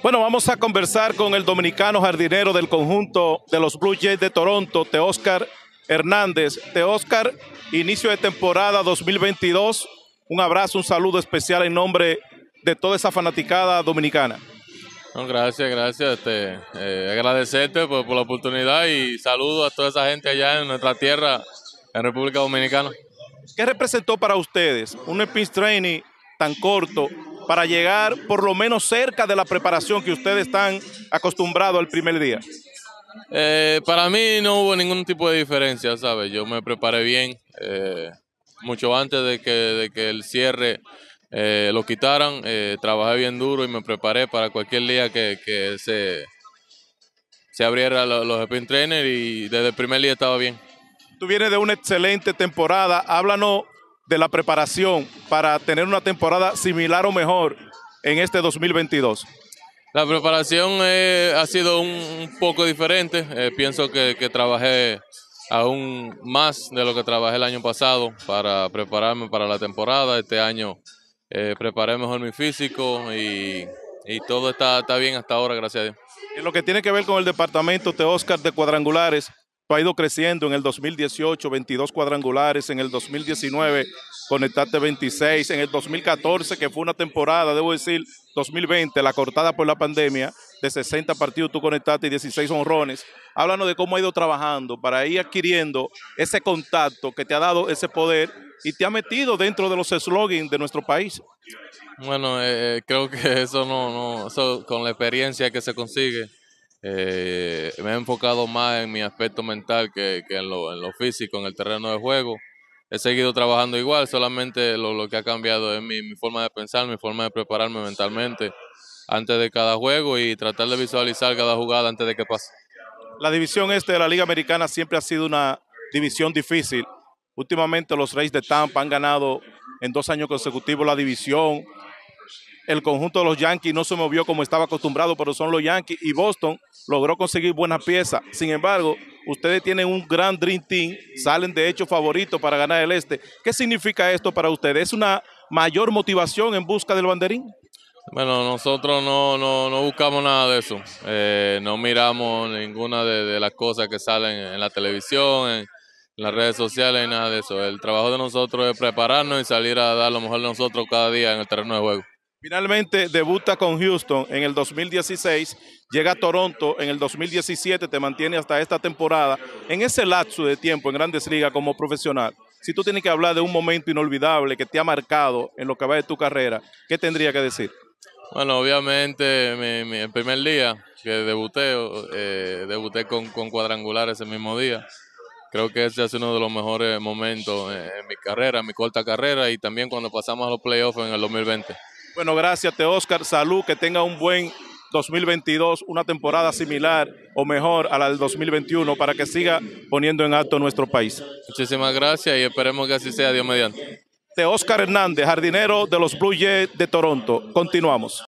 Bueno, vamos a conversar con el dominicano jardinero del conjunto de los Blue Jays de Toronto, Teóscar Hernández. Teóscar, inicio de temporada 2022. Un abrazo, un saludo especial en nombre de toda esa fanaticada dominicana. gracias, gracias. Este, eh, agradecerte por, la oportunidad y saludo a toda esa gente allá en nuestra tierra, en República Dominicana. ¿Qué representó para ustedes un pitch training tan corto para llegar por lo menos cerca de la preparación que ustedes están acostumbrados al primer día? Eh, para mí no hubo ningún tipo de diferencia, ¿sabes? Yo me preparé bien, eh, mucho antes de que, que el cierre eh, lo quitaran, trabajé bien duro y me preparé para cualquier día que, se, se abriera los, los spin trainer y desde el primer día estaba bien. Tú vienes de una excelente temporada, háblanos de la preparación para tener una temporada similar o mejor en este 2022? La preparación eh, ha sido un, poco diferente. Eh, pienso que, trabajé aún más de lo que trabajé el año pasado para prepararme para la temporada. Este año eh, preparé mejor mi físico y, todo está, está, bien hasta ahora, gracias a Dios. En lo que tiene que ver con el departamento de Oscar de Cuadrangulares, ha ido creciendo en el 2018, 22 cuadrangulares, en el 2019 conectaste 26, en el 2014, que fue una temporada, debo decir, 2020, la cortada por la pandemia, de 60 partidos tú conectaste y 16 honrones. Háblanos de cómo ha ido trabajando para ir adquiriendo ese contacto que te ha dado ese poder y te ha metido dentro de los slogans de nuestro país. Bueno, eh, eh, creo que eso no, no, eso con la experiencia que se consigue eh, me he enfocado más en mi aspecto mental que, en, lo, físico, en el terreno de juego. He seguido trabajando igual, solamente lo, que ha cambiado es mi, mi, forma de pensar, mi forma de prepararme mentalmente antes de cada juego y tratar de visualizar cada jugada antes de que pase. La división este de la Liga Americana siempre ha sido una división difícil. Últimamente los Reyes de Tampa han ganado en dos años consecutivos la división, el conjunto de los Yankees no se movió como estaba acostumbrado, pero son los Yankees y Boston logró conseguir buenas piezas. Sin embargo, ustedes tienen un gran Dream Team, salen de hecho favoritos para ganar el este. ¿Qué significa esto para ustedes? ¿Es una mayor motivación en busca del banderín? Bueno, nosotros no, no, buscamos nada de eso. Eh, no miramos ninguna de, las cosas que salen en la televisión, en, las redes sociales, y nada de eso. El trabajo de nosotros es prepararnos y salir a dar lo mejor de nosotros cada día en el terreno de juego. Finalmente debuta con Houston en el 2016, llega a Toronto en el 2017, te mantiene hasta esta temporada. En ese lapso de tiempo en Grandes Ligas como profesional, si tú tienes que hablar de un momento inolvidable que te ha marcado en lo que va de tu carrera, ¿qué tendría que decir? Bueno, obviamente mi, el primer día que debuté, eh, debuté con, cuadrangular ese mismo día creo que ese ha sido uno de los mejores momentos en, mi carrera, en mi corta carrera y también cuando pasamos a los playoffs en el 2020. Bueno, gracias, te Oscar. Salud, que tenga un buen 2022, una temporada similar o mejor a la del 2021 para que siga poniendo en alto nuestro país. Muchísimas gracias y esperemos que así sea, Dios mediante. De Oscar Hernández, jardinero de los Blue Jays de Toronto. Continuamos.